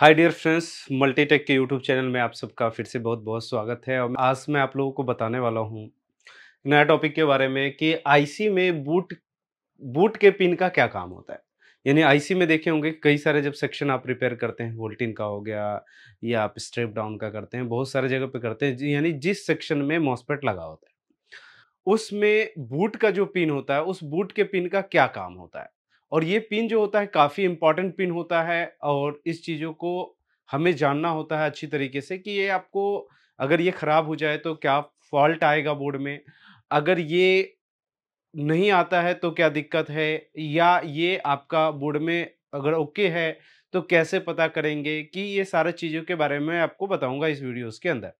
हाय dear friends Multitech के YouTube channel में आप सबका फिर से बहुत बहुत स्वागत है और आज मैं आप लोगों को बताने वाला हूँ नया टॉपिक के बारे में कि आईसी में बूट बूट के पिन का क्या काम होता है यानी आईसी में देखे होंगे कई सारे जब सेक्शन आप रिपेयर करते हैं वोल्टिन का हो गया या आप स्ट्रेप डाउन का करते हैं बहुत सारे जगह पर करते हैं यानी जिस सेक्शन में मॉस्पेट लगा होता है उसमें बूट का जो पिन होता है उस बूट के पिन का क्या काम होता है और ये पिन जो होता है काफ़ी इम्पॉर्टेंट पिन होता है और इस चीज़ों को हमें जानना होता है अच्छी तरीके से कि ये आपको अगर ये ख़राब हो जाए तो क्या फॉल्ट आएगा बोर्ड में अगर ये नहीं आता है तो क्या दिक्कत है या ये आपका बोर्ड में अगर ओके है तो कैसे पता करेंगे कि ये सारा चीज़ों के बारे में आपको बताऊंगा इस वीडियोस के अंदर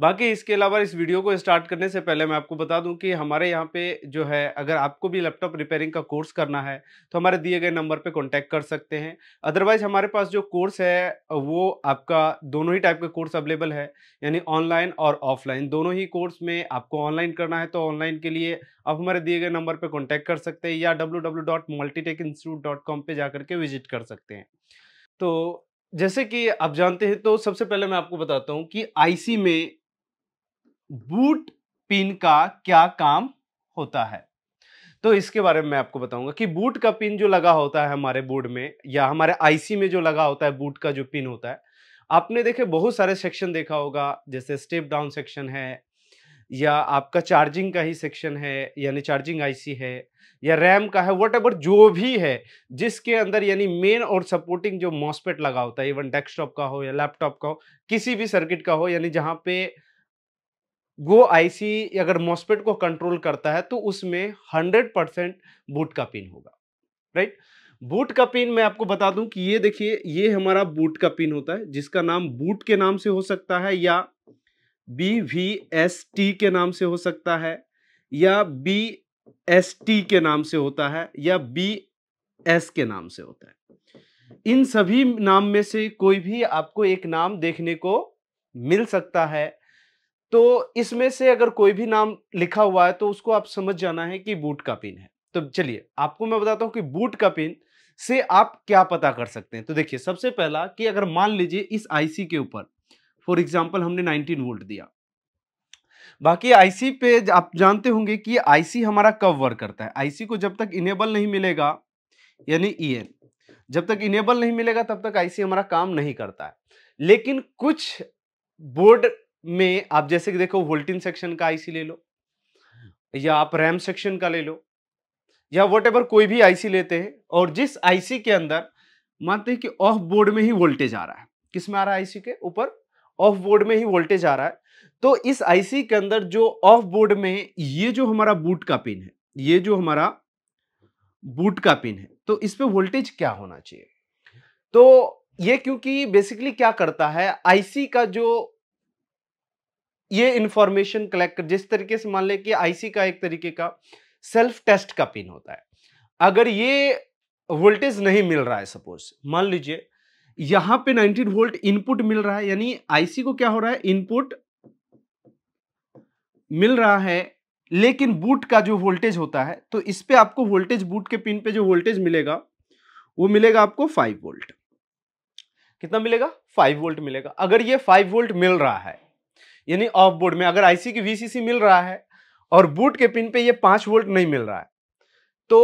बाकी इसके अलावा इस वीडियो को स्टार्ट करने से पहले मैं आपको बता दूं कि हमारे यहाँ पे जो है अगर आपको भी लैपटॉप रिपेयरिंग का कोर्स करना है तो हमारे दिए गए नंबर पे कांटेक्ट कर सकते हैं अदरवाइज हमारे पास जो कोर्स है वो आपका दोनों ही टाइप के कोर्स अवेलेबल है यानी ऑनलाइन और ऑफलाइन दोनों ही कोर्स में आपको ऑनलाइन करना है तो ऑनलाइन के लिए आप हमारे दिए गए नंबर पर कॉन्टैक्ट कर सकते हैं या W W dot Multitech Institute dot com पर जा करके विजिट कर सकते हैं तो जैसे कि आप जानते हैं तो सबसे पहले मैं आपको बताता हूं कि आईसी में बूट पिन का क्या काम होता है तो इसके बारे में मैं आपको बताऊंगा कि बूट का पिन जो लगा होता है हमारे बोर्ड में या हमारे आईसी में जो लगा होता है बूट का जो पिन होता है आपने देखे बहुत सारे सेक्शन देखा होगा जैसे स्टेप डाउन सेक्शन है या आपका चार्जिंग का ही सेक्शन है यानी चार्जिंग आईसी है या रैम का है वट एवर जो भी है जिसके अंदर यानी मेन और सपोर्टिंग जो मॉसपेट लगा होता है इवन डेस्कटॉप का हो या लैपटॉप का हो किसी भी सर्किट का हो यानी जहाँ पे वो आईसी अगर मॉसपेट को कंट्रोल करता है तो उसमें 100 परसेंट बूट का पिन होगा राइट बूट का पिन मैं आपको बता दूं कि ये देखिए ये हमारा बूट का पिन होता है जिसका नाम बूट के नाम से हो सकता है या बी वी एस टी के नाम से हो सकता है या बी एस टी के नाम से होता है या बी एस के नाम से होता है इन सभी नाम में से कोई भी आपको एक नाम देखने को मिल सकता है तो इसमें से अगर कोई भी नाम लिखा हुआ है तो उसको आप समझ जाना है कि बूट का पिन है तो चलिए आपको मैं बताता हूं कि बूट का पिन से आप क्या पता कर सकते हैं तो देखिए सबसे पहला कि अगर मान लीजिए इस आईसी के ऊपर फॉर एग्जाम्पल हमने नाइनटीन वोल्ट दिया बाकी आईसी पे आप जानते होंगे कि आईसी हमारा कब वर्क करता है आईसी को जब तक इनेबल नहीं मिलेगा यानी ई जब तक इनेबल नहीं मिलेगा तब तक आईसी हमारा काम नहीं करता है लेकिन कुछ बोर्ड में आप जैसे कि देखो वोल्टिन सेक्शन का आईसी ले लो या आप रैम सेक्शन का ले लो या वट कोई भी आईसी लेते हैं और जिस आईसी के अंदर मानते हैं कि ऑफ बोर्ड में ही वोल्टेज आ रहा है किस में आ रहा है आईसी के ऊपर ऑफ बोर्ड में ही वोल्टेज आ रहा है तो इस आईसी के अंदर जो ऑफ बोर्ड में ये जो हमारा बूट का पिन है ये जो हमारा बूट का पिन है तो इस पे वोल्टेज क्या होना चाहिए तो ये क्योंकि बेसिकली क्या करता है आईसी का जो ये इंफॉर्मेशन कलेक्ट जिस तरीके से मान ले कि आईसी का एक तरीके का सेल्फ टेस्ट का पिन होता है अगर ये वोल्टेज नहीं मिल रहा है सपोज मान लीजिए यहां पे 19 वोल्ट इनपुट मिल रहा है यानी आईसी को क्या हो रहा है इनपुट मिल रहा है लेकिन बूट का जो वोल्टेज होता है तो इस पे आपको वोल्टेज बूट के पिन पे जो वोल्टेज मिलेगा वो मिलेगा आपको फाइव वोल्ट कितना मिलेगा फाइव वोल्ट मिलेगा अगर ये फाइव वोल्ट मिल रहा है यानी ऑफ बोर्ड में अगर आईसी की वीसीसी मिल रहा है और बूट के पिन पे ये पांच वोल्ट नहीं मिल रहा है तो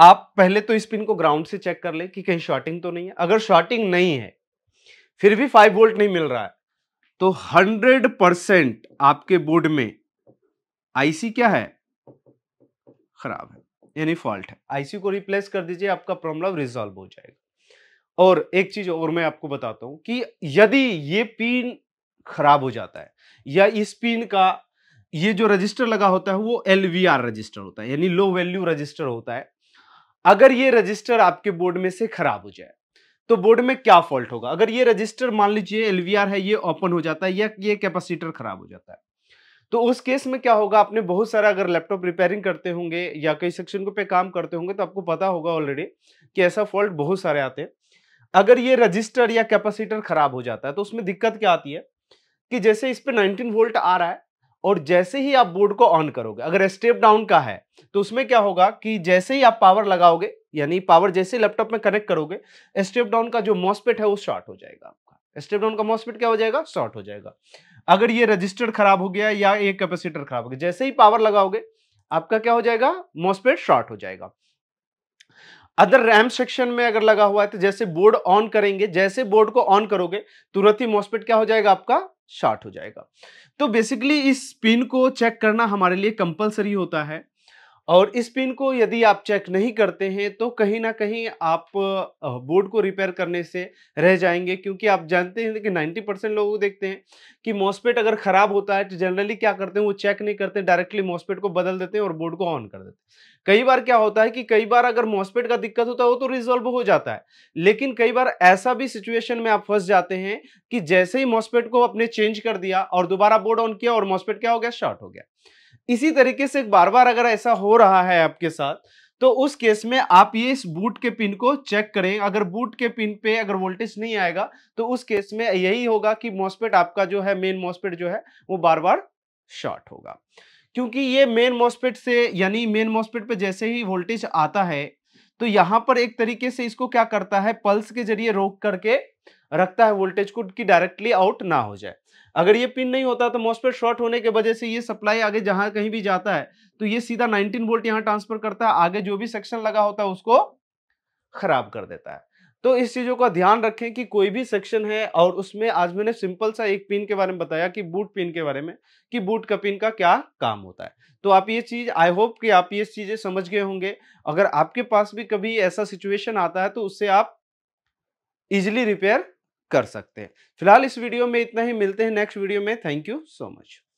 आप पहले तो स्पिन को ग्राउंड से चेक कर ले कि कहीं शॉर्टिंग तो नहीं है अगर शॉर्टिंग नहीं है फिर भी फाइव वोल्ट नहीं मिल रहा है तो हंड्रेड परसेंट आपके बोर्ड में आईसी क्या है खराब है यानी फॉल्ट है आईसी को रिप्लेस कर दीजिए आपका प्रॉब्लम रिजॉल्व हो जाएगा और एक चीज और मैं आपको बताता हूं कि यदि ये पिन खराब हो जाता है या इस पिन का ये जो रजिस्टर लगा होता है वो एल रजिस्टर होता है यानी लो वैल्यू रजिस्टर होता है अगर ये रजिस्टर आपके बोर्ड में से खराब हो जाए तो बोर्ड में क्या फॉल्ट होगा अगर ये रजिस्टर मान लीजिए एलवीआर है ये ओपन हो जाता है या ये कैपेसिटर खराब हो जाता है तो उस केस में क्या होगा आपने बहुत सारा अगर लैपटॉप रिपेयरिंग करते होंगे या कई सेक्शन पे काम करते होंगे तो आपको पता होगा ऑलरेडी कि ऐसा फॉल्ट बहुत सारे आते हैं अगर ये रजिस्टर या कैपेसिटर खराब हो जाता है तो उसमें दिक्कत क्या आती है कि जैसे इस पर नाइनटीन वोल्ट आ रहा है और जैसे ही आप बोर्ड को ऑन करोगे अगर स्टेप डाउन का है तो उसमें क्या होगा कि जैसे ही आप पावर लगाओगे यानी पावर जैसे लैपटॉप में कनेक्ट करोगे स्टेप डाउन का जो मॉसपेट है वो शॉर्ट हो जाएगा आपका स्टेप डाउन का मॉसपेट क्या हो जाएगा शॉर्ट हो जाएगा अगर ये रजिस्टर खराब हो गया या ये कैपेसिटर खराब हो गया जैसे ही पावर लगाओगे आपका क्या हो जाएगा मॉसपेट शॉर्ट हो जाएगा अदर रैम सेक्शन में अगर लगा हुआ है तो जैसे बोर्ड ऑन करेंगे जैसे बोर्ड को ऑन करोगे तुरंत ही मॉसपेट क्या हो जाएगा आपका शार्ट हो जाएगा तो बेसिकली इस पिन को चेक करना हमारे लिए कंपलसरी होता है और इस पिन को यदि आप चेक नहीं करते हैं तो कहीं ना कहीं आप बोर्ड को रिपेयर करने से रह जाएंगे क्योंकि आप जानते हैं कि 90 परसेंट लोग देखते हैं कि मॉसपेट अगर ख़राब होता है तो जनरली क्या करते हैं वो चेक नहीं करते डायरेक्टली मॉसपेट को बदल देते हैं और बोर्ड को ऑन कर देते हैं कई बार क्या होता है कि कई बार अगर मॉसपेट का दिक्कत होता है वो तो रिजॉल्व हो जाता है लेकिन कई बार ऐसा भी सिचुएशन में आप फंस जाते हैं कि जैसे ही मॉसपेट को अपने चेंज कर दिया और दोबारा बोर्ड ऑन किया और मॉसपेट क्या हो गया शॉर्ट हो गया इसी तरीके से बार बार अगर ऐसा हो रहा है आपके साथ तो उस केस में आप ये इस बूट के पिन को चेक करें अगर बूट के पिन पे अगर वोल्टेज नहीं आएगा तो उस केस में यही होगा कि मॉस्पेट आपका जो है मेन मॉस्पेट जो है वो बार बार शॉर्ट होगा क्योंकि ये मेन मॉस्पेट से यानी मेन मॉस्पेट पे जैसे ही वोल्टेज आता है तो यहां पर एक तरीके से इसको क्या करता है पल्स के जरिए रोक करके रखता है वोल्टेज को कि डायरेक्टली आउट ना हो जाए अगर ये पिन नहीं होता तो मॉस्फेट शॉर्ट होने के वजह से ये सप्लाई आगे जहां कहीं भी जाता है तो ये सीधा 19 वोल्ट यहाँ ट्रांसफर करता है आगे जो भी सेक्शन लगा होता है उसको खराब कर देता है तो इस चीज़ों का ध्यान रखें कि कोई भी सेक्शन है और उसमें आज मैंने सिंपल सा एक पिन के बारे में बताया कि बूट पिन के बारे में कि बूट का पिन का क्या काम होता है तो आप ये चीज़ आई होप कि आप ये चीज़ें समझ गए होंगे अगर आपके पास भी कभी ऐसा सिचुएशन आता है तो उससे आप इजिली रिपेयर कर सकते हैं फिलहाल इस वीडियो में इतना ही मिलते हैं नेक्स्ट वीडियो में थैंक यू सो मच